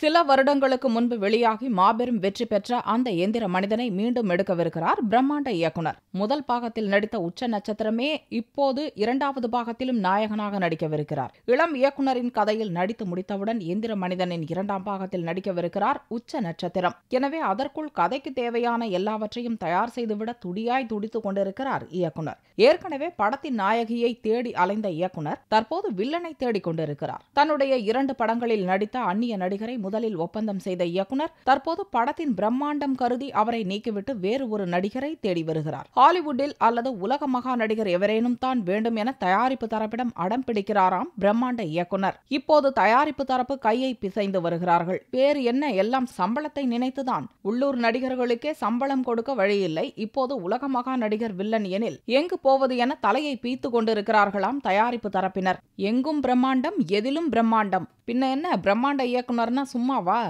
சில வருடங்களுக்கு முன்பு வெளியாகி மாபெரும் வெற்றி பெற்ற அந்த எந்திர மனிதனை மீண்டும் எடுக்கவிருக்கிறார் பிரம்மாண்ட இயக்குனர் முதல் பாகத்தில் நடித்த உச்ச நட்சத்திரமே இப்போது இரண்டாவது பாகத்திலும் நாயகனாக நடிக்கவிருக்கிறார் இளம் இயக்குனரின் கதையில் நடித்து முடித்தவுடன் எந்திர மனிதனின் இரண்டாம் பாகத்தில் நடிக்கவிருக்கிறார் உச்ச நட்சத்திரம் எனவே அதற்குள் கதைக்கு தேவையான எல்லாவற்றையும் தயார் செய்துவிட துடியாய் துடித்துக் கொண்டிருக்கிறார் இயக்குனர் ஏற்கனவே படத்தின் நாயகியை தேடி அலைந்த இயக்குனர் தற்போது வில்லனை தேடிக் கொண்டிருக்கிறார் தன்னுடைய இரண்டு படங்களில் நடித்த அந்நிய நடிகரை முதலில் ஒப்பந்தம் செய்த இயக்குனர் தற்போது படத்தின் பிரம்மாண்டம் கருதி அவரை நீக்கிவிட்டு வேறு ஒரு நடிகரை தேடி வருகிறார் ஹாலிவுட்டில் அல்லது உலக மகா நடிகர் எவரேனும் தான் வேண்டும் என தயாரிப்பு தரப்பிடம் அடம் பிடிக்கிறாராம் பிரம்மாண்ட இயக்குனர் இப்போது தயாரிப்பு தரப்பு கையை பிசைந்து வருகிறார்கள் வேறு என்ன எல்லாம் சம்பளத்தை நினைத்துதான் உள்ளூர் நடிகர்களுக்கே சம்பளம் கொடுக்க வழியில்லை இப்போது உலக மகா நடிகர் வில்லன் எனில் எங்கு போவது என தலையை பீத்து கொண்டிருக்கிறார்களாம் தயாரிப்பு தரப்பினர் எங்கும் பிரம்மாண்டம் எதிலும் பிரம்மாண்டம் பின்ன என்ன பிரம்மாண்ட இயக்குனர்னா சும்மாவா